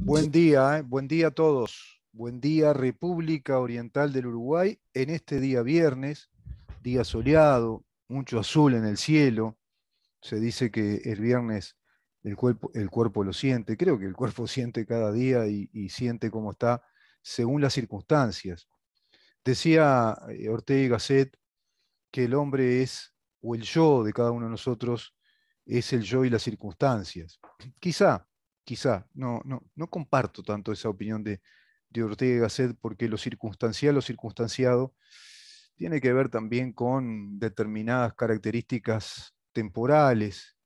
Buen día, eh, buen día a todos. Buen día República Oriental del Uruguay en este día viernes, día soleado, mucho azul en el cielo. Se dice que el viernes el cuerpo, el cuerpo lo siente, creo que el cuerpo siente cada día y, siente cómo está según las circunstancias. Decía eh, Ortega y Gasset que el hombre es, o el yo de cada uno de nosotros, es el yo y las circunstancias. Quizá, quizá, no, no, no comparto tanto esa opinión de, de Ortega y Gasset porque lo circunstancial o circunstanciado tiene que ver también con determinadas características temporales,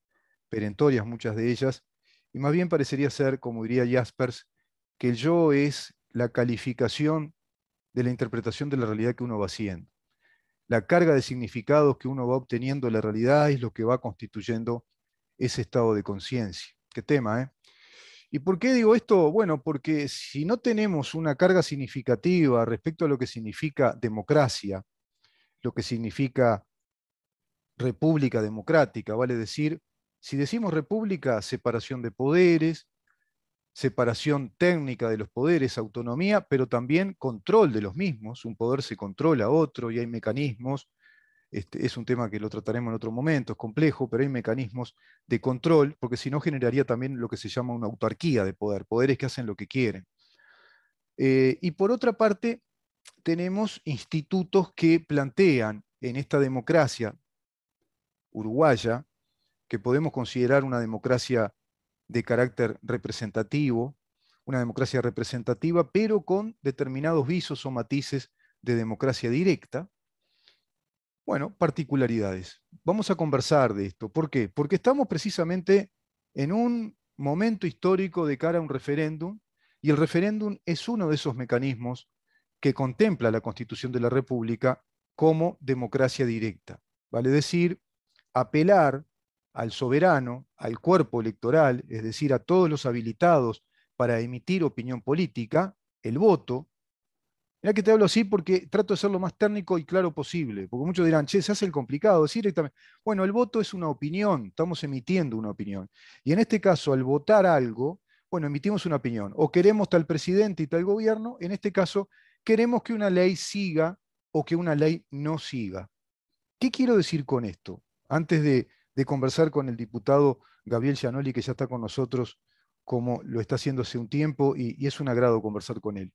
perentorias muchas de ellas, y más bien parecería ser, como diría Jaspers, que el yo es la calificación de la interpretación de la realidad que uno va haciendo. La carga de significados que uno va obteniendo de la realidad es lo que va constituyendo ese estado de conciencia. Qué tema, ¿eh? ¿Y por qué digo esto? Bueno, porque si no tenemos una carga significativa respecto a lo que significa democracia, lo que significa república democrática, vale decir, si decimos república, separación de poderes, separación técnica de los poderes, autonomía, pero también control de los mismos, un poder se controla a otro y hay mecanismos este, es un tema que lo trataremos en otro momento, es complejo, pero hay mecanismos de control, porque si no generaría también lo que se llama una autarquía de poder, poderes que hacen lo que quieren. Eh, y por otra parte, tenemos institutos que plantean en esta democracia uruguaya, que podemos considerar una democracia de carácter representativo, una democracia representativa, pero con determinados visos o matices de democracia directa, bueno, particularidades. Vamos a conversar de esto. ¿Por qué? Porque estamos precisamente en un momento histórico de cara a un referéndum y el referéndum es uno de esos mecanismos que contempla la Constitución de la República como democracia directa. Vale decir, apelar al soberano, al cuerpo electoral, es decir, a todos los habilitados para emitir opinión política, el voto, Mirá que te hablo así porque trato de ser lo más técnico y claro posible, porque muchos dirán, che, se hace el complicado, decir directamente. Bueno, el voto es una opinión, estamos emitiendo una opinión. Y en este caso, al votar algo, bueno, emitimos una opinión. O queremos tal presidente y tal gobierno, en este caso, queremos que una ley siga o que una ley no siga. ¿Qué quiero decir con esto? Antes de, conversar con el diputado Gabriel Gianoli, que ya está con nosotros, como lo está haciendo hace un tiempo, y es un agrado conversar con él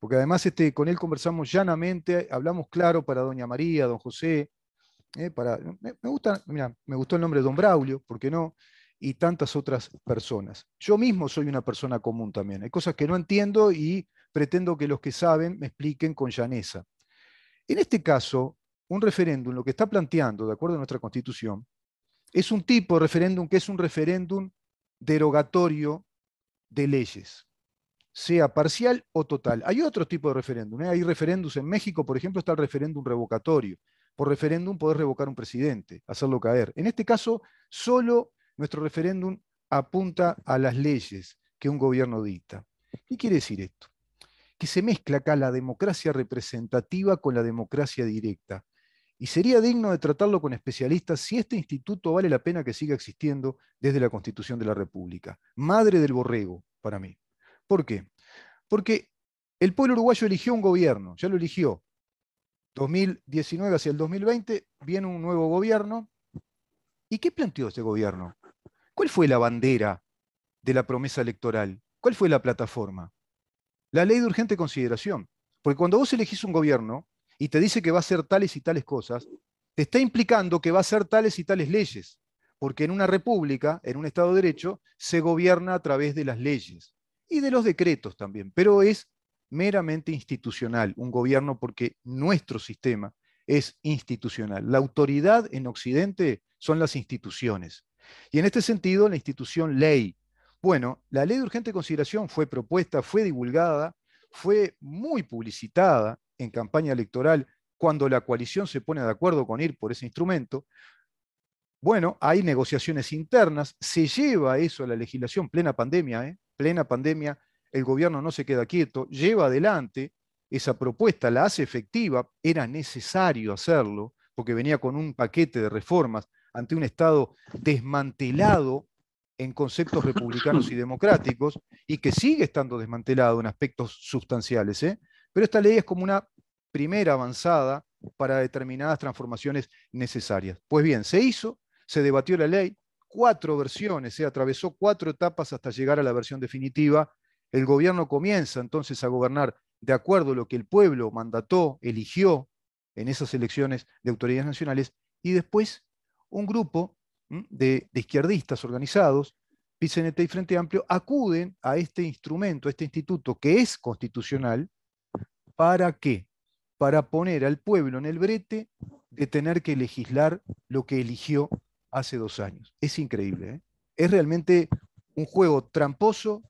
porque además este, con él conversamos llanamente, hablamos claro para doña María, don José, eh, para, me, gusta, mira, me gustó el nombre de don Braulio, ¿por qué no? Y tantas otras personas. Yo mismo soy una persona común también, hay cosas que no entiendo y pretendo que los que saben me expliquen con llaneza. En este caso, un referéndum, lo que está planteando, de acuerdo a nuestra constitución, es un tipo de referéndum que es un referéndum derogatorio de leyes sea parcial o total. Hay otro tipo de referéndum. ¿eh? Hay referéndums en México, por ejemplo, está el referéndum revocatorio. Por referéndum poder revocar un presidente, hacerlo caer. En este caso, solo nuestro referéndum apunta a las leyes que un gobierno dicta. ¿Qué quiere decir esto? Que se mezcla acá la democracia representativa con la democracia directa. Y sería digno de tratarlo con especialistas si este instituto vale la pena que siga existiendo desde la Constitución de la República. Madre del borrego, para mí. ¿Por qué? Porque el pueblo uruguayo eligió un gobierno, ya lo eligió. 2019 hacia el 2020 viene un nuevo gobierno. ¿Y qué planteó este gobierno? ¿Cuál fue la bandera de la promesa electoral? ¿Cuál fue la plataforma? La ley de urgente consideración. Porque cuando vos elegís un gobierno y te dice que va a hacer tales y tales cosas, te está implicando que va a hacer tales y tales leyes. Porque en una república, en un Estado de Derecho, se gobierna a través de las leyes y de los decretos también, pero es meramente institucional, un gobierno porque nuestro sistema es institucional. La autoridad en Occidente son las instituciones. Y en este sentido, la institución ley. Bueno, la ley de urgente consideración fue propuesta, fue divulgada, fue muy publicitada en campaña electoral cuando la coalición se pone de acuerdo con ir por ese instrumento. Bueno, hay negociaciones internas, se lleva eso a la legislación plena pandemia, ¿eh? plena pandemia, el gobierno no se queda quieto, lleva adelante esa propuesta, la hace efectiva, era necesario hacerlo, porque venía con un paquete de reformas ante un Estado desmantelado en conceptos republicanos y democráticos y que sigue estando desmantelado en aspectos sustanciales. ¿eh? Pero esta ley es como una primera avanzada para determinadas transformaciones necesarias. Pues bien, se hizo, se debatió la ley, cuatro versiones, se ¿eh? atravesó cuatro etapas hasta llegar a la versión definitiva. El gobierno comienza entonces a gobernar de acuerdo a lo que el pueblo mandató, eligió en esas elecciones de autoridades nacionales, y después un grupo de, de izquierdistas organizados, PCNT y Frente Amplio, acuden a este instrumento, a este instituto que es constitucional, ¿para qué? Para poner al pueblo en el brete de tener que legislar lo que eligió hace dos años. Es increíble. ¿eh? Es realmente un juego tramposo,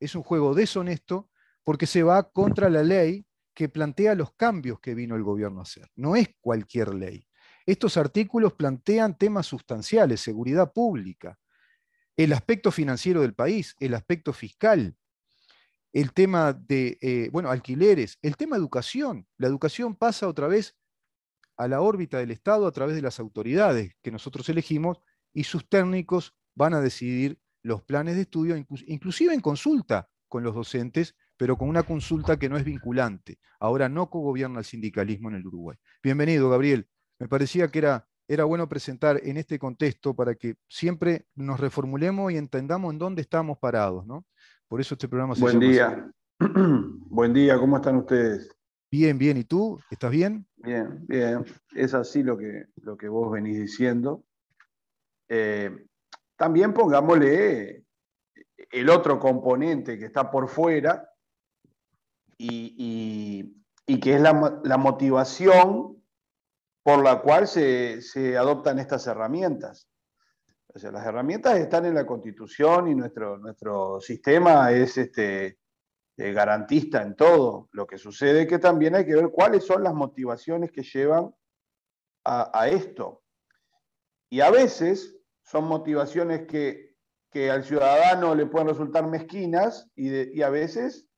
es un juego deshonesto, porque se va contra la ley que plantea los cambios que vino el gobierno a hacer. No es cualquier ley. Estos artículos plantean temas sustanciales, seguridad pública, el aspecto financiero del país, el aspecto fiscal, el tema de, eh, bueno, alquileres, el tema educación. La educación pasa otra vez a la órbita del Estado a través de las autoridades que nosotros elegimos y sus técnicos van a decidir los planes de estudio, inclusive en consulta con los docentes, pero con una consulta que no es vinculante. Ahora no cogobierna el sindicalismo en el Uruguay. Bienvenido, Gabriel. Me parecía que era, era bueno presentar en este contexto para que siempre nos reformulemos y entendamos en dónde estamos parados. ¿no? Por eso este programa se Buen día. Buen día, ¿cómo están ustedes? Bien, bien. ¿Y tú? ¿Estás bien? Bien, bien. Es así lo que, lo que vos venís diciendo. Eh, también pongámosle eh, el otro componente que está por fuera y, y, que es la, motivación por la cual se, adoptan estas herramientas. O sea, las herramientas están en la Constitución y nuestro, nuestro sistema es este, de eh, garantista en todo. Lo que sucede es que también hay que ver cuáles son las motivaciones que llevan a, esto. Y a veces son motivaciones que, al ciudadano le pueden resultar mezquinas y, a veces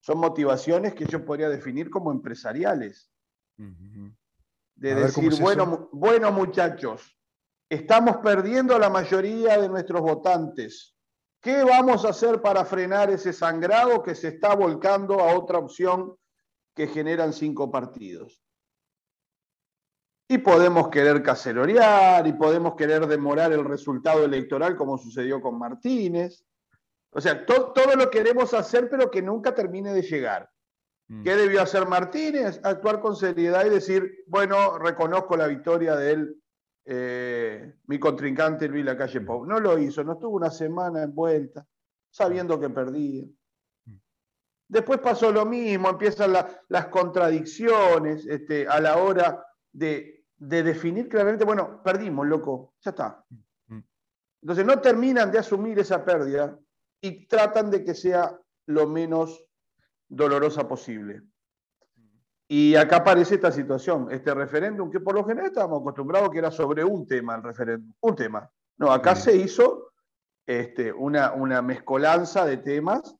son motivaciones que yo podría definir como empresariales. De decir, bueno, bueno muchachos, estamos perdiendo la mayoría de nuestros votantes. ¿Qué vamos a hacer para frenar ese sangrado que se está volcando a otra opción que generan cinco partidos? Y podemos querer caserorear, y podemos querer demorar el resultado electoral como sucedió con Martínez. O sea, todo lo queremos hacer pero que nunca termine de llegar. Mm. ¿Qué debió hacer Martínez? Actuar con seriedad y decir, bueno, reconozco la victoria de él mi contrincante Luis Lacalle Pau. No lo hizo, no estuvo una semana en vuelta, sabiendo que perdía. Mm. Después pasó lo mismo, empiezan las contradicciones este, a la hora de, definir claramente, bueno, perdimos, loco, ya está. Mm. Entonces no terminan de asumir esa pérdida y tratan de que sea lo menos dolorosa posible. Y acá aparece esta situación, este referéndum, que por lo general estábamos acostumbrados que era sobre un tema el referéndum, un tema. No, acá se hizo este, una, mezcolanza de temas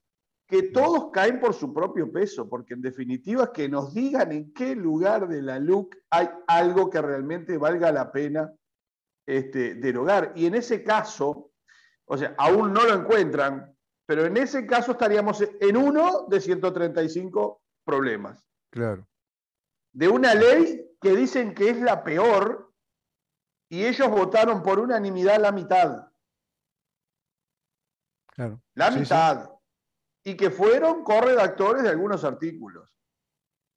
que todos caen por su propio peso, porque en definitiva es que nos digan en qué lugar de la LUC hay algo que realmente valga la pena este, derogar. Y en ese caso, o sea, aún no lo encuentran, pero en ese caso estaríamos en uno de 135 problemas. Claro de una ley que dicen que es la peor y ellos votaron por unanimidad la mitad. Claro. La mitad. Y que fueron corredactores de algunos artículos.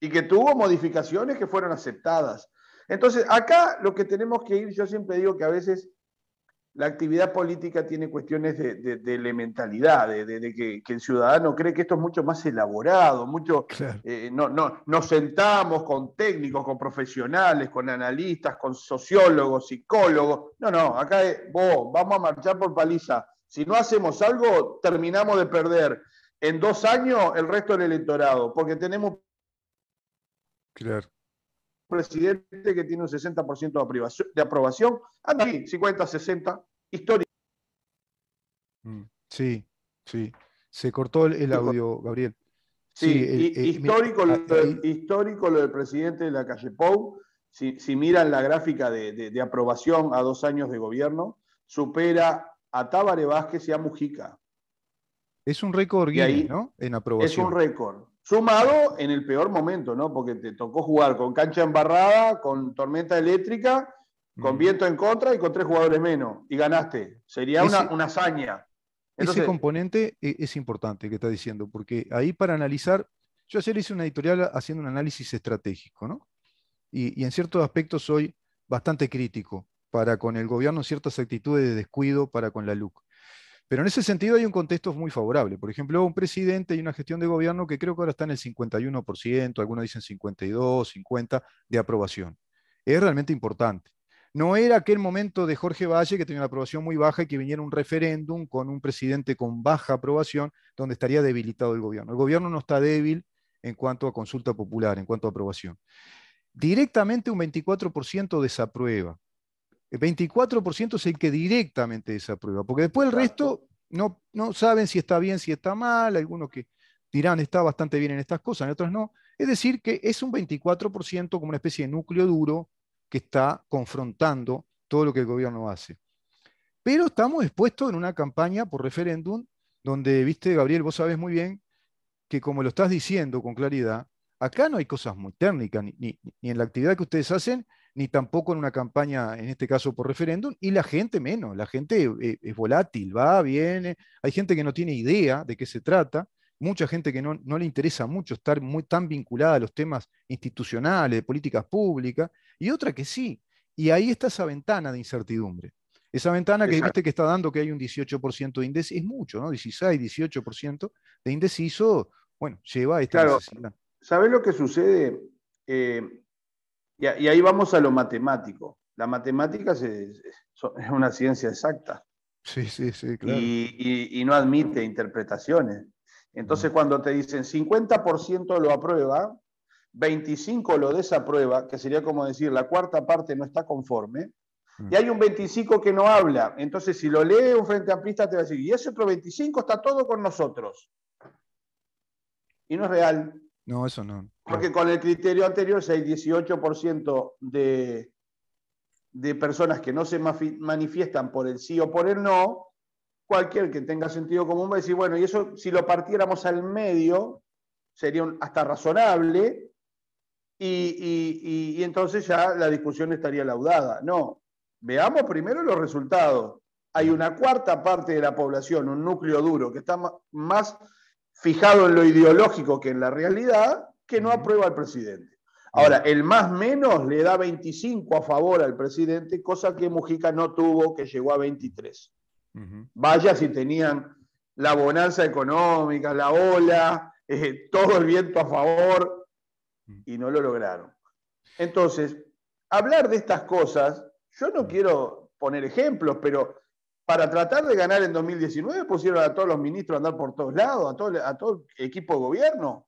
Y que tuvo modificaciones que fueron aceptadas. Entonces, acá lo que tenemos que ir, yo siempre digo que a veces la actividad política tiene cuestiones de, elementalidad, de, que, el ciudadano cree que esto es mucho más elaborado, mucho, eh, no, no, nos sentamos con técnicos, con profesionales, con analistas, con sociólogos, psicólogos. No, no, acá vos, vamos a marchar por paliza. Si no hacemos algo, terminamos de perder en dos años el resto del electorado, porque tenemos... Claro presidente que tiene un 60% de aprobación, anda 50, 60, histórico. Mm, sí, sí. Se cortó el, audio, Gabriel. Sí, histórico, lo, ah, histórico lo del presidente de la calle Pou. Si, miran la gráfica de, de, aprobación a dos años de gobierno, supera a Tabare Vázquez y a Mujica. Es un récord, ahí, ¿no? En aprobación. Es un récord. Sumado en el peor momento, ¿no? Porque te tocó jugar con cancha embarrada, con tormenta eléctrica, con mm. viento en contra y con tres jugadores menos. Y ganaste. Sería una, hazaña. ese componente e-, es, importante que está diciendo, porque ahí para analizar, yo ayer hice una editorial haciendo un análisis estratégico, ¿no? Y, y en ciertos aspectos soy bastante crítico para con el gobierno ciertas actitudes de descuido para con la LUC. Pero en ese sentido hay un contexto muy favorable. Por ejemplo, un presidente y una gestión de gobierno que creo que ahora está en el 51%, algunos dicen 52, 50% de aprobación. Es realmente importante. No era aquel momento de Jorge Valle que tenía una aprobación muy baja y que viniera un referéndum con un presidente con baja aprobación donde estaría debilitado el gobierno. El gobierno no está débil en cuanto a consulta popular, en cuanto a aprobación. Directamente un 24% desaprueba. El 24% es el que directamente desaprueba, porque después el resto no, no saben si está bien, si está mal, algunos que dirán está bastante bien en estas cosas, en otros no. Es decir, que es un 24% como una especie de núcleo duro que está confrontando todo lo que el gobierno hace. Pero estamos expuestos en una campaña por referéndum donde, viste, Gabriel, vos sabés muy bien que como lo estás diciendo con claridad, acá no hay cosas muy técnicas, ni en la actividad que ustedes hacen, ni tampoco en una campaña, en este caso por referéndum, y la gente menos, la gente eh, es volátil, va, viene, hay gente que no tiene idea de qué se trata, mucha gente que no, le interesa mucho estar muy tan vinculada a los temas institucionales, de políticas públicas, y otra que sí, y ahí está esa ventana de incertidumbre. Esa ventana que viste que está dando que hay un 18% de indeciso, es mucho, ¿no? 16, 18% de indeciso, bueno, lleva a esta claro. necesidad. lo que sucede? Eh, y, ahí vamos a lo matemático. La matemática es una ciencia exacta. Sí, sí, sí, claro. Y, no admite interpretaciones. Entonces, cuando te dicen 50% lo aprueba, 25% lo desaprueba, que sería como decir la cuarta parte no está conforme, mm. y hay un 25% que no habla. Entonces, si lo lee un frente pista te va a decir, y ese otro 25% está todo con nosotros. Y no es real. No, eso no. Porque con el criterio anterior, si hay 18% de, de personas que no se manifiestan por el sí o por el no, cualquier que tenga sentido común va a decir, bueno, y eso si lo partiéramos al medio, sería hasta razonable, y, entonces ya la discusión estaría laudada. No, veamos primero los resultados. Hay una cuarta parte de la población, un núcleo duro, que está más fijado en lo ideológico que en la realidad, que no aprueba al presidente. Ahora, el más menos le da 25 a favor al presidente, cosa que Mujica no tuvo, que llegó a 23. Vaya si tenían la bonanza económica, la ola, eh, todo el viento a favor, y no lo lograron. Entonces, hablar de estas cosas, yo no quiero poner ejemplos, pero para tratar de ganar en 2019 pusieron a todos los ministros a andar por todos lados, a todo, equipo de gobierno.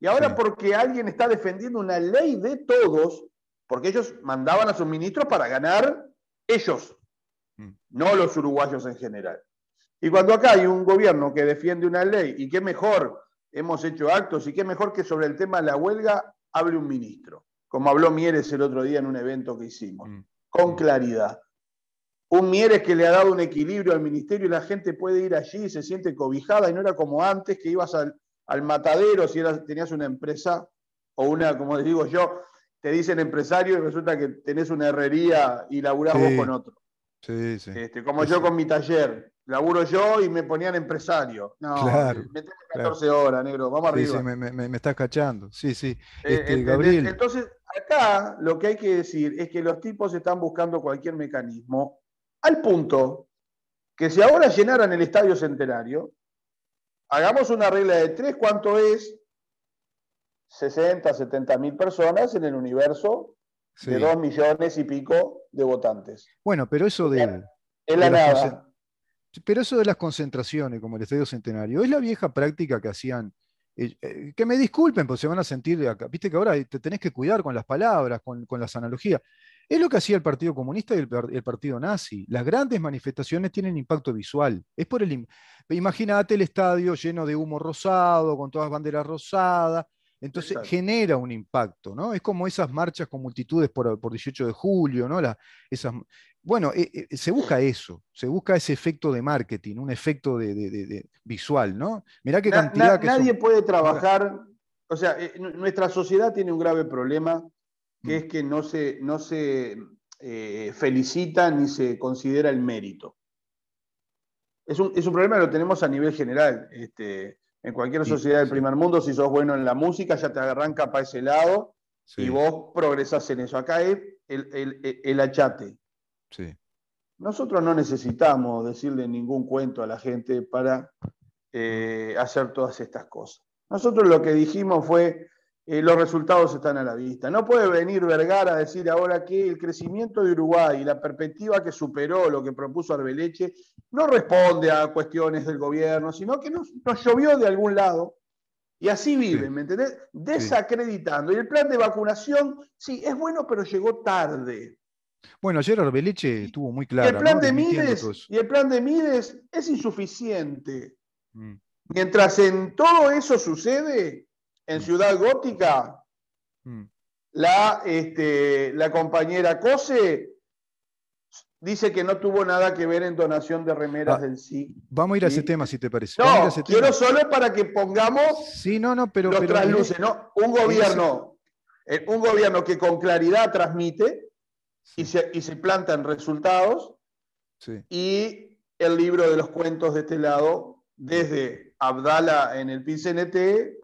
Y ahora porque alguien está defendiendo una ley de todos, porque ellos mandaban a sus ministros para ganar ellos, mm. no los uruguayos en general. Y cuando acá hay un gobierno que defiende una ley y qué mejor hemos hecho actos y qué mejor que sobre el tema de la huelga hable un ministro, como habló Mieres el otro día en un evento que hicimos, mm. con claridad un Mieres que le ha dado un equilibrio al ministerio y la gente puede ir allí y se siente cobijada y no era como antes que ibas al, matadero si tenías una empresa o una, como les digo yo, te dicen empresario y resulta que tenés una herrería y laburás vos con otro. Sí, sí. Este, como yo con mi taller, laburo yo y me ponían empresario. No, claro, 14 horas, negro, vamos arriba. Me, me, estás cachando, sí, sí. Eh, este, Entonces, acá lo que hay que decir es que los tipos están buscando cualquier mecanismo al punto que si ahora llenaran el estadio centenario, hagamos una regla de tres, ¿cuánto es? 60, 70 mil personas en el universo de dos millones y pico de votantes. Bueno, pero eso de... la Pero eso de las concentraciones, como el Estadio Centenario, es la vieja práctica que hacían. Eh, eh, que me disculpen, pues se van a sentir acá. Viste que ahora te tenés que cuidar con las palabras, con las analogías. Es lo que hacía el Partido Comunista y el, Partido Nazi. Las grandes manifestaciones tienen impacto visual. Es por el imagínate el estadio lleno de humo rosado, con todas banderas rosadas. Entonces genera un impacto, ¿no? Es como esas marchas con multitudes por, por 18 de julio, ¿no? esas, bueno, eh, eh, se busca eso, se busca ese efecto de marketing, un efecto de, visual, ¿no? Mirá qué cantidad que Nadie puede trabajar, o sea, eh, nuestra sociedad tiene un grave problema que es que no se, no se eh, felicita ni se considera el mérito. Es un, problema que lo tenemos a nivel general. Este, en cualquier sociedad del primer mundo, si sos bueno en la música, ya te arranca para ese lado y vos progresás en eso. Acá es el, el, achate. Nosotros no necesitamos decirle ningún cuento a la gente para eh, hacer todas estas cosas. Nosotros lo que dijimos fue, los resultados están a la vista. No puede venir Vergara a decir ahora que el crecimiento de Uruguay y la perspectiva que superó lo que propuso Arbeleche no responde a cuestiones del gobierno, sino que nos, llovió de algún lado. Y así viven, ¿me entendés? Desacreditando. Y el plan de vacunación, sí, es bueno, pero llegó tarde. Bueno, ayer Arbeleche estuvo muy claro. Y el plan, de, Mides, y el plan de Mides es insuficiente. Mm. Mientras en todo eso sucede, en Ciudad Gótica, mm. la, este, la compañera Cose dice que no tuvo nada que ver en donación de remeras ah, del sí. Vamos a ir a ese tema, si te parece. No, quiero solo para que pongamos sí, no, no, pero, los ¿no? Un gobierno, eh, un gobierno que con claridad transmite y, se, y se plantan resultados y el libro de los cuentos de este lado desde Abdala en el pin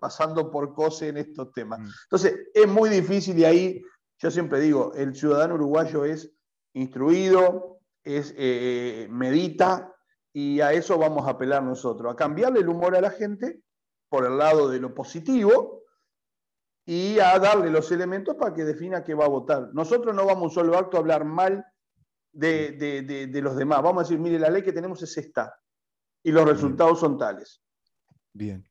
pasando por COSE en estos temas. Mm. Entonces, es muy difícil y ahí yo siempre digo, el ciudadano uruguayo es instruido, es, eh, eh, medita y a eso vamos a apelar nosotros, a cambiarle el humor a la gente por el lado de lo positivo y a darle los elementos para que defina qué va a votar. Nosotros no vamos un solo acto a hablar mal de los demás, vamos a decir, mire, la ley que tenemos es esta y los mm. resultados son tales. Bien.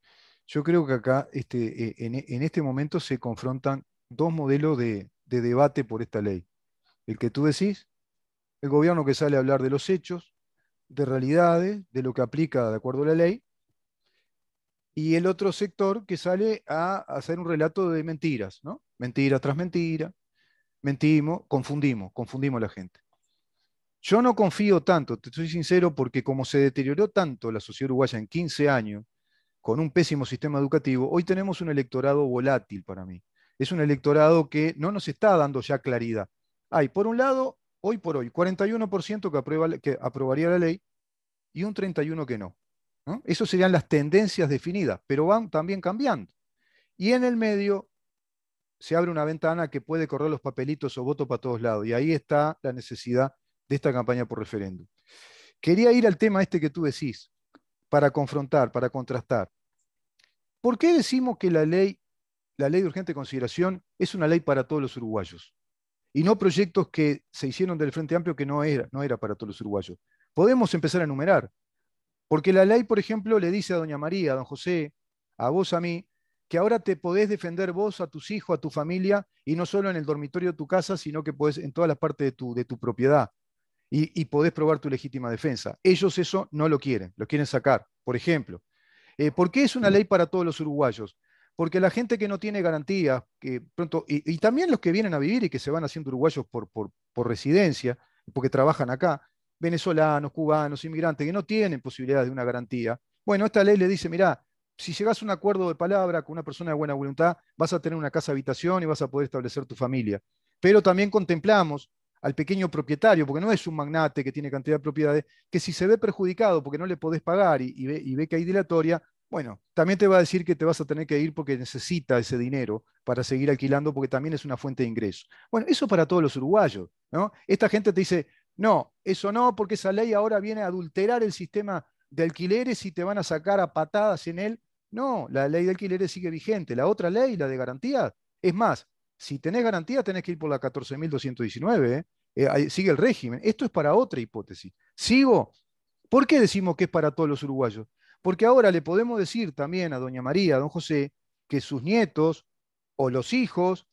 Yo creo que acá, este, eh, en, este momento, se confrontan dos modelos de, de debate por esta ley. El que tú decís, el gobierno que sale a hablar de los hechos, de realidades, de lo que aplica de acuerdo a la ley, y el otro sector que sale a hacer un relato de mentiras, ¿no? Mentira tras mentira, mentimos, confundimos, confundimos a la gente. Yo no confío tanto, te soy sincero, porque como se deterioró tanto la sociedad uruguaya en 15 años, con un pésimo sistema educativo, hoy tenemos un electorado volátil para mí. Es un electorado que no nos está dando ya claridad. Hay, por un lado, hoy por hoy, 41% que, aprobaría la ley y un 31% que no. ¿no? Esas serían las tendencias definidas, pero van también cambiando. Y en el medio se abre una ventana que puede correr los papelitos o voto para todos lados. Y ahí está la necesidad de esta campaña por referéndum. Quería ir al tema este que tú decís, para confrontar, para contrastar. ¿Por qué decimos que la ley, la ley de urgente consideración es una ley para todos los uruguayos? Y no proyectos que se hicieron del Frente Amplio que no era, no era para todos los uruguayos. Podemos empezar a enumerar. Porque la ley, por ejemplo, le dice a doña María, a don José, a vos, a mí, que ahora te podés defender vos, a tus hijos, a tu familia, y no solo en el dormitorio de tu casa, sino que podés en todas las partes de tu, de tu propiedad y, podés probar tu legítima defensa. Ellos eso no lo quieren, lo quieren sacar. Por ejemplo, eh, ¿por qué es una mm. ley para todos los uruguayos? Porque la gente que no tiene garantía que pronto, y, también los que vienen a vivir y que se van haciendo uruguayos por, por, residencia, porque trabajan acá, venezolanos, cubanos, inmigrantes, que no tienen posibilidad de una garantía. Bueno, esta ley le dice, mira si llegas a un acuerdo de palabra con una persona de buena voluntad, vas a tener una casa habitación y vas a poder establecer tu familia. Pero también contemplamos al pequeño propietario, porque no es un magnate que tiene cantidad de propiedades, que si se ve perjudicado porque no le podés pagar y, ve, ve que hay dilatoria, bueno, también te va a decir que te vas a tener que ir porque necesita ese dinero para seguir alquilando, porque también es una fuente de ingreso. Bueno, eso para todos los uruguayos, ¿no? Esta gente te dice, no, eso no, porque esa ley ahora viene a adulterar el sistema de alquileres y te van a sacar a patadas en él. No, la ley de alquileres sigue vigente. La otra ley, la de garantía, es más, si tenés garantía, tenés que ir por la 14.219. ¿eh? Eh, sigue el régimen. Esto es para otra hipótesis. ¿Sigo? ¿Por qué decimos que es para todos los uruguayos? Porque ahora le podemos decir también a doña María, a don José, que sus nietos o los hijos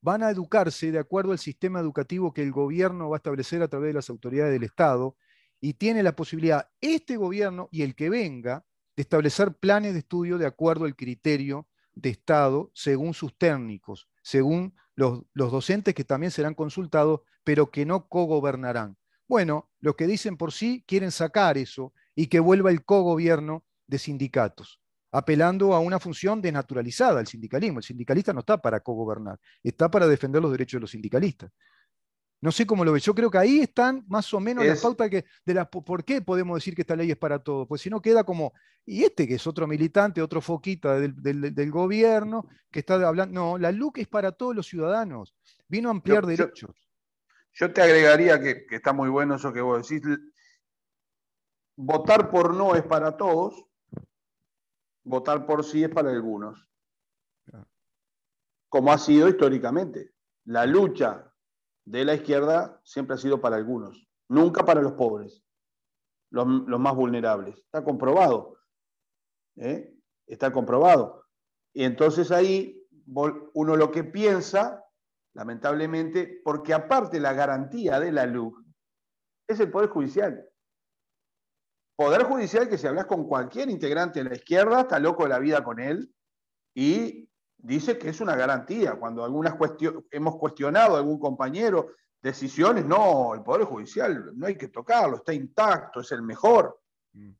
van a educarse de acuerdo al sistema educativo que el gobierno va a establecer a través de las autoridades del Estado y tiene la posibilidad este gobierno y el que venga de establecer planes de estudio de acuerdo al criterio de Estado según sus técnicos según los, docentes que también serán consultados, pero que no cogobernarán. Bueno, los que dicen por sí quieren sacar eso y que vuelva el cogobierno de sindicatos, apelando a una función desnaturalizada el sindicalismo. El sindicalista no está para cogobernar, está para defender los derechos de los sindicalistas. No sé cómo lo ve. Yo creo que ahí están más o menos la las pautas que, de por qué podemos decir que esta ley es para todos. Pues si no queda como, y este que es otro militante, otro foquita del, gobierno, que está hablando. No, la LUC es para todos los ciudadanos. Vino a ampliar derechos. Yo, te agregaría que, que está muy bueno eso que vos decís. Votar por no es para todos, votar por sí es para algunos. Como ha sido históricamente. La lucha de la izquierda siempre ha sido para algunos, nunca para los pobres, los, más vulnerables. Está comprobado. ¿eh? Está comprobado. Y entonces ahí uno lo que piensa, lamentablemente, porque aparte la garantía de la luz es el Poder Judicial. Poder Judicial que si hablas con cualquier integrante de la izquierda, está loco de la vida con él y dice que es una garantía. Cuando algunas cuestiones hemos cuestionado a algún compañero decisiones, no, el Poder Judicial no hay que tocarlo, está intacto, es el mejor. Mm.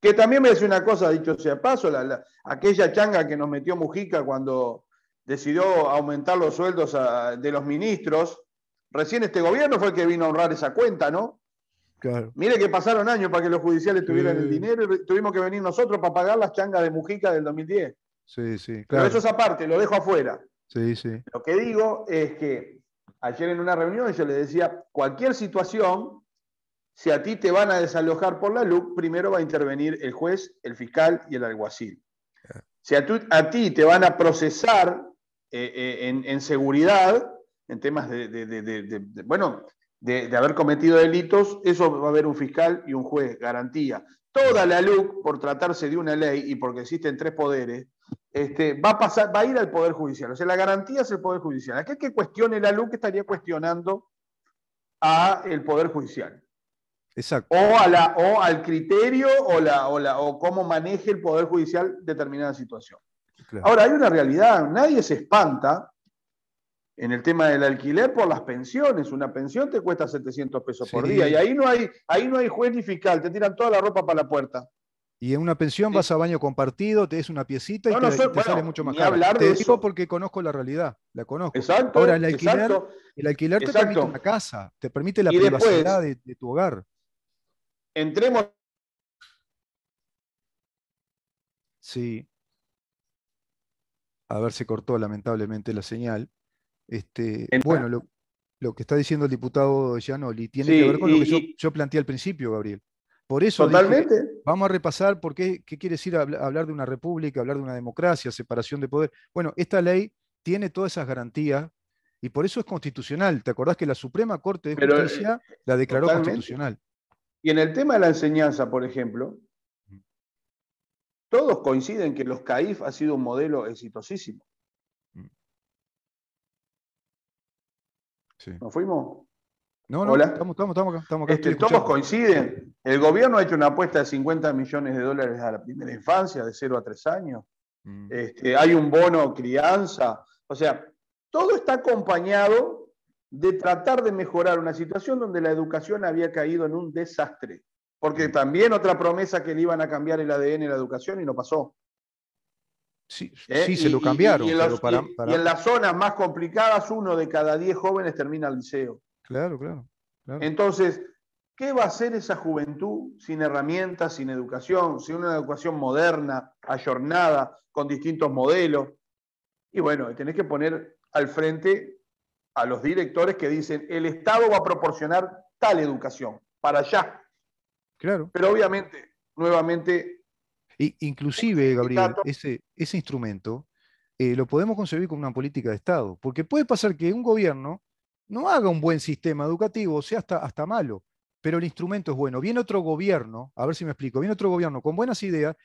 Que también me dice una cosa, dicho sea paso, la, aquella changa que nos metió Mujica cuando decidió aumentar los sueldos de los ministros, recién este gobierno fue el que vino a honrar esa cuenta, ¿no? Mire que pasaron años para que los judiciales tuvieran el dinero y tuvimos que venir nosotros para pagar las changas de Mujica del 2010. Sí, sí, Pero eso es aparte, lo dejo afuera. Sí, sí. Lo que digo es que ayer en una reunión yo les decía, cualquier situación, si a ti te van a desalojar por la LUC primero va a intervenir el juez, el fiscal y el alguacil. Ah. Si a, ti te van a procesar eh, eh, en, seguridad, en temas de, de bueno, de, haber cometido delitos, eso va a haber un fiscal y un juez, garantía. Toda la LUC, por tratarse de una ley y porque existen tres poderes, este, va, a pasar, va a ir al Poder Judicial. O sea, la garantía es el Poder Judicial. es que cuestione la que estaría cuestionando a el Poder Judicial. Exacto. O, a la, o al criterio o, o, cómo maneje el Poder Judicial determinada situación. Ahora, hay una realidad. Nadie se espanta en el tema del alquiler por las pensiones. Una pensión te cuesta 700 pesos por día y ahí no, hay, ahí no hay juez ni fiscal. Te tiran toda la ropa para la puerta. Y en una pensión vas a baño compartido, te des una piecita y te, sale mucho más caro. Hablar te eso. digo porque conozco la realidad, la conozco. Exacto, Ahora, el alquiler, te permite una casa, te permite la privacidad de, tu hogar. Entremos. Sí. A ver, se cortó lamentablemente la señal. Este, bueno, lo, que está diciendo el diputado Gianoli tiene que ver con lo que yo planteé al principio, Gabriel. Por eso vamos a repasar por qué, qué quiere decir hablar, de una república, hablar de una democracia, separación de poder. Bueno, esta ley tiene todas esas garantías y por eso es constitucional. ¿Te acordás que la Suprema Corte de eh, Justicia la declaró constitucional? Y en el tema de la enseñanza, por ejemplo, todos coinciden que los CAIF ha sido un modelo exitosísimo. Sí. ¿Nos fuimos? No, no, Hola. Estamos, estamos, estamos este, todos coinciden. El gobierno ha hecho una apuesta de 50 millones de dólares a la primera infancia, de 0 a 3 años. Mm. Este, hay un bono crianza. O sea, todo está acompañado de tratar de mejorar una situación donde la educación había caído en un desastre. Porque mm. también otra promesa que le iban a cambiar el ADN a la educación y no pasó. Sí, ¿Eh? sí se lo cambiaron. y en las zonas más complicadas, uno de cada diez jóvenes termina el liceo. Claro, claro, Entonces, ¿qué va a hacer esa juventud sin herramientas, sin educación, sin una educación moderna, ayornada, con distintos modelos? Y bueno, tenés que poner al frente a los directores que dicen, el Estado va a proporcionar tal educación, para allá. Claro. Pero obviamente, nuevamente... Y, inclusive, Gabriel, ese, instrumento eh, lo podemos concebir como una política de Estado, porque puede pasar que un gobierno no haga un buen sistema educativo, sea hasta, hasta malo, pero el instrumento es bueno. Viene otro gobierno, a ver si me explico, viene otro gobierno con buenas ideas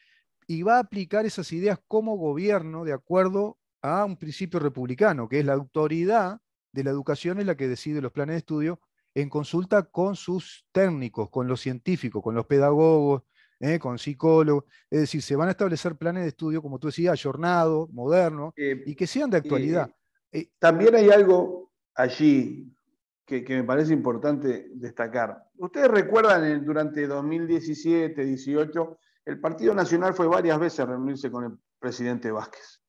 y va a aplicar esas ideas como gobierno de acuerdo a un principio republicano, que es la autoridad de la educación es la que decide los planes de estudio en consulta con sus técnicos, con los científicos, con los pedagogos, eh, con psicólogos. Es decir, se van a establecer planes de estudio, como tú decías, ayornados, modernos, eh, y que sean de eh, actualidad. también hay algo allí que, me parece importante destacar. Ustedes recuerdan durante 2017-18, el Partido Nacional fue varias veces a reunirse con el presidente Vázquez.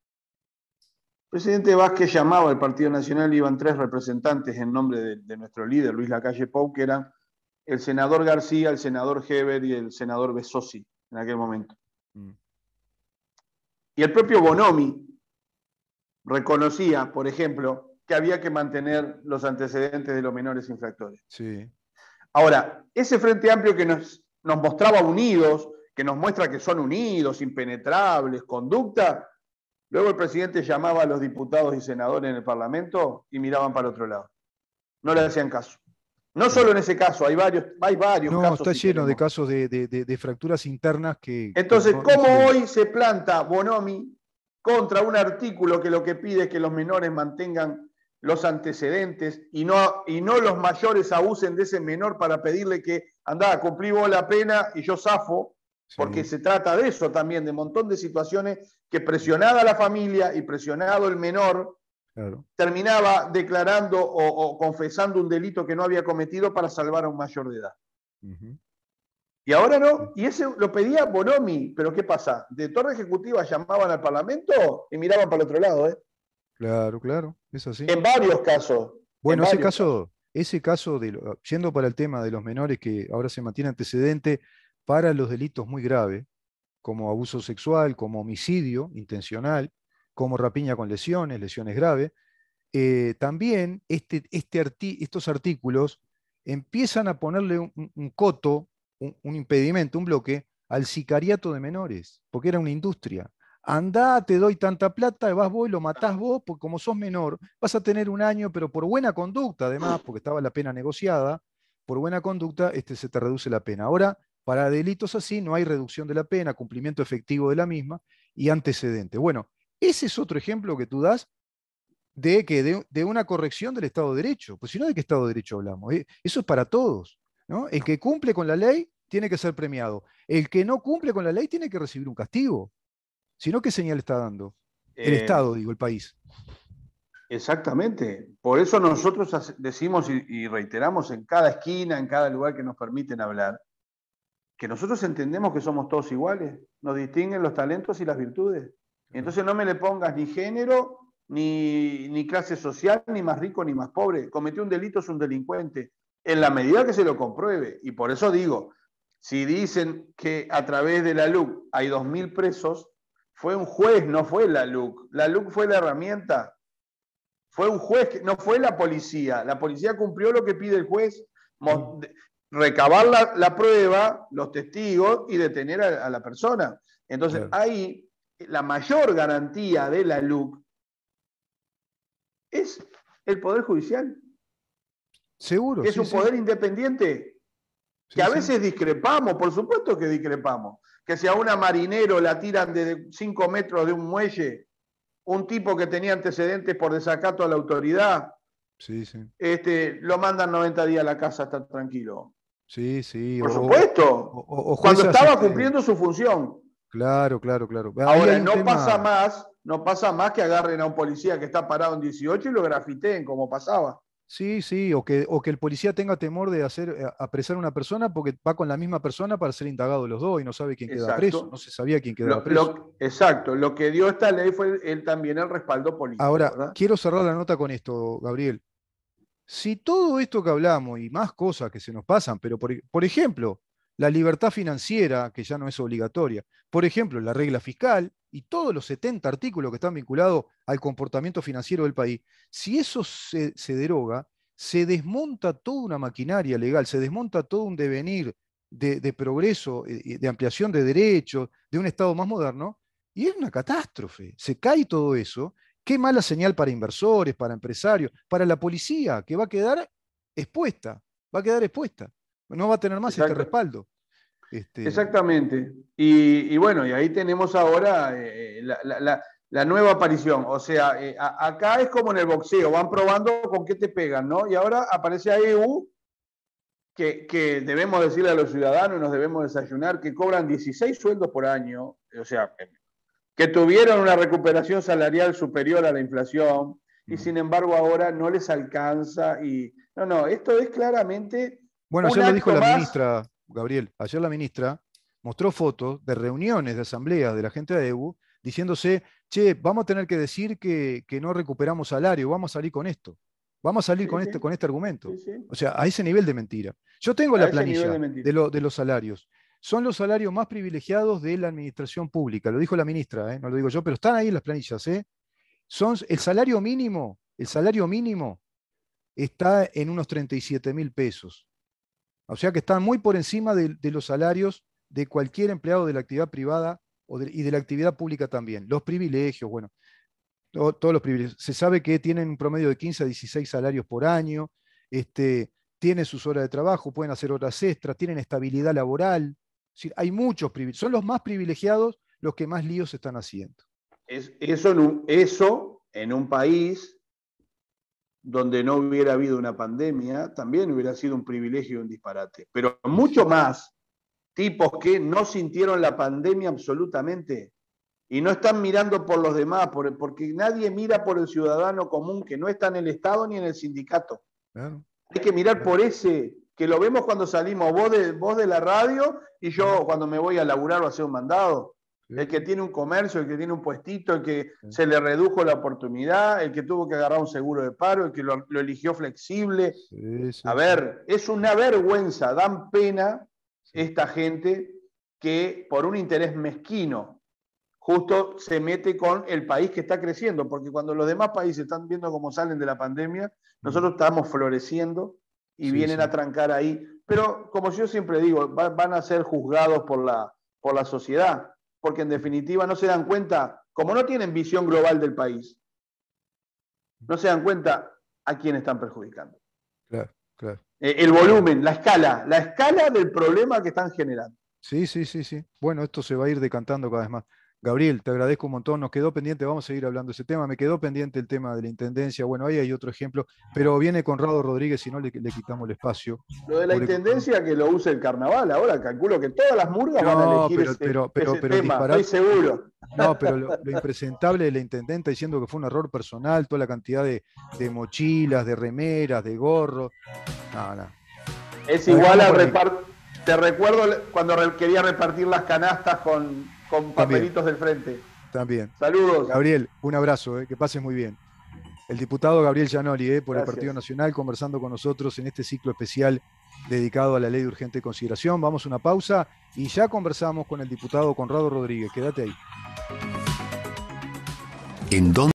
El presidente Vázquez llamaba al Partido Nacional, y iban tres representantes en nombre de, nuestro líder, Luis Lacalle Pou, que eran el senador García, el senador Heber y el senador Besosi en aquel momento. Mm. Y el propio Bonomi reconocía, por ejemplo, que había que mantener los antecedentes de los menores infractores. Ahora, ese Frente Amplio que nos, nos mostraba unidos, que nos muestra que son unidos, impenetrables, conducta, luego el presidente llamaba a los diputados y senadores en el Parlamento y miraban para otro lado. No le hacían caso. No solo en ese caso, hay varios, hay varios no, Está lleno de casos de, fracturas internas que. Entonces, ¿cómo hoy se planta Bonomi contra un artículo que lo que pide es que los menores mantengan los antecedentes y no, y no los mayores abusen de ese menor para pedirle que anda, cumplí vos la pena y yo zafo, porque se trata de eso también, de un montón de situaciones que presionada la familia y presionado el menor, terminaba declarando o, confesando un delito que no había cometido para salvar a un mayor de edad. Y ahora no, y eso lo pedía Bonomi, pero ¿qué pasa? De Torre Ejecutiva llamaban al Parlamento y miraban para el otro lado, ¿eh? Claro, claro, es así. En varios casos. Bueno, ese caso, ese caso de, yendo para el tema de los menores que ahora se mantiene antecedente para los delitos muy graves, como abuso sexual, como homicidio intencional, como rapiña con lesiones, lesiones graves, eh, también este, este estos artículos empiezan a ponerle un, coto, un impedimento, un bloque al sicariato de menores, porque era una industria andá, te doy tanta plata, vas vos y lo matás vos, porque como sos menor, vas a tener un año, pero por buena conducta, además, porque estaba la pena negociada, por buena conducta este, se te reduce la pena. Ahora, para delitos así no hay reducción de la pena, cumplimiento efectivo de la misma y antecedente. Bueno, ese es otro ejemplo que tú das de, que de, una corrección del Estado de Derecho. Pues si no, ¿de qué Estado de Derecho hablamos? Eh, eso es para todos. El que cumple con la ley tiene que ser premiado. El que no cumple con la ley tiene que recibir un castigo sino qué señal está dando. El eh, Estado, digo, el país. Exactamente. Por eso nosotros decimos y reiteramos en cada esquina, en cada lugar que nos permiten hablar, que nosotros entendemos que somos todos iguales, nos distinguen los talentos y las virtudes. Entonces no me le pongas ni género, ni, ni, clase social, ni más rico, ni más pobre. Cometió un delito, es un delincuente, en la medida que se lo compruebe. Y por eso digo, si dicen que a través de la LUC hay 2.000 presos, fue un juez, no fue la LUC. La LUC fue la herramienta. Fue un juez, no fue la policía. La policía cumplió lo que pide el juez, mm. recabar la, prueba, los testigos y detener a, la persona. Entonces, ahí la mayor garantía de la LUC es el Poder Judicial. Seguro. es un poder independiente. que a veces discrepamos, por supuesto que discrepamos que si a una marinero la tiran de 5 metros de un muelle, un tipo que tenía antecedentes por desacato a la autoridad, Este, lo mandan 90 días a la casa, estar tranquilo. Sí, sí. Por supuesto. O, cuando estaba este cumpliendo su función. Claro, claro, claro. Ahora, no pasa más, no pasa más que agarren a un policía que está parado en 18 y lo grafiteen, como pasaba. Sí, sí, o que, o que el policía tenga temor de hacer eh, apresar a una persona porque va con la misma persona para ser indagado los dos y no sabe quién queda preso, no se sabía quién queda preso. exacto, lo que dio esta ley fue él también el respaldo político. Ahora, quiero cerrar la nota con esto, Gabriel. Si todo esto que hablamos y más cosas que se nos pasan, pero por, por ejemplo, la libertad financiera, que ya no es obligatoria, por ejemplo, la regla fiscal y todos los 70 artículos que están vinculados al comportamiento financiero del país, si eso se, deroga, se desmonta toda una maquinaria legal, se desmonta todo un devenir de, de, progreso, eh, de ampliación de derechos, de un Estado más moderno, y es una catástrofe. Se cae todo eso. Qué mala señal para inversores, para empresarios, para la policía, que va a quedar expuesta, va a quedar expuesta. No va a tener más este respaldo. Este, Exactamente. Y, bueno, y ahí tenemos ahora eh, la, nueva aparición. O sea, eh, acá es como en el boxeo, van probando con qué te pegan, ¿no? Y ahora aparece ahí e que, debemos decirle a los ciudadanos, nos debemos desayunar, que cobran 16 sueldos por año, o sea, eh, que tuvieron una recuperación salarial superior a la inflación, y sin embargo ahora no les alcanza. Y no, no, esto es claramente bueno, ayer lo dijo la ministra, Gabriel, ayer la ministra mostró fotos de reuniones, de asambleas de la gente de EBU, diciéndose, che, vamos a tener que decir que, no recuperamos salario, vamos a salir con esto. Vamos a salir este, con, Este, argumento. o sea, a ese nivel de mentira. Yo tengo la planilla de, los salarios. Son los salarios más privilegiados de la administración pública. Lo dijo la ministra, ¿eh? no lo digo yo, pero están ahí en las planillas. ¿eh? Son el salario mínimo, el salario mínimo está en unos 37 mil pesos. O sea que están muy por encima de, los salarios de cualquier empleado de la actividad privada y de la actividad pública también. Los privilegios, bueno, todos los privilegios. Se sabe que tienen un promedio de 15 a 16 salarios por año, este, tienen sus horas de trabajo, pueden hacer horas extras, tienen estabilidad laboral. hay muchos Son los más privilegiados los que más líos están haciendo. eso en un país donde no hubiera habido una pandemia, también hubiera sido un privilegio y un disparate. Pero mucho más tipos que no sintieron la pandemia absolutamente y no están mirando por los demás, porque nadie mira por el ciudadano común que no está en el Estado ni en el sindicato. Hay que mirar por ese, que lo vemos cuando salimos, de, vos de la radio y yo cuando me voy a laburar o a hacer un mandado el que tiene un comercio, el que tiene un puestito, el que se le redujo la oportunidad, el que tuvo que agarrar un seguro de paro, el que lo, eligió flexible. a ver, es una vergüenza, dan pena esta gente que por un interés mezquino justo se mete con el país que está creciendo, porque cuando los demás países están viendo cómo salen de la pandemia, mm. nosotros estamos floreciendo y vienen a trancar ahí. Pero como yo siempre digo, van, a ser juzgados por la, por la sociedad porque en definitiva no se dan cuenta, como no tienen visión global del país, no se dan cuenta a quién están perjudicando. Claro, claro. Eh, el volumen, la escala, la escala del problema que están generando. Sí, sí, sí, sí. Bueno, esto se va a ir decantando cada vez más. Gabriel, te agradezco un montón. Nos quedó pendiente, vamos a seguir hablando de ese tema. Me quedó pendiente el tema de la intendencia. Bueno, ahí hay otro ejemplo, pero viene Conrado Rodríguez, si no le, quitamos el espacio. Lo de la intendencia que lo use el carnaval ahora, calculo que todas las murgas van a elegir pero, ese, tema, estoy seguro. No, pero lo, impresentable de la intendenta diciendo que fue un error personal, toda la cantidad de, mochilas, de remeras, de gorros. No, Es igual a repartir. Te recuerdo cuando quería repartir las canastas con, con papelitos del frente. También. Saludos. Gabriel, un abrazo, eh, que pases muy bien. El diputado Gabriel Gianoli, eh, por el Partido Nacional, conversando con nosotros en este ciclo especial dedicado a la ley de urgente consideración. Vamos a una pausa y ya conversamos con el diputado Conrado Rodríguez. Quédate ahí. ¿En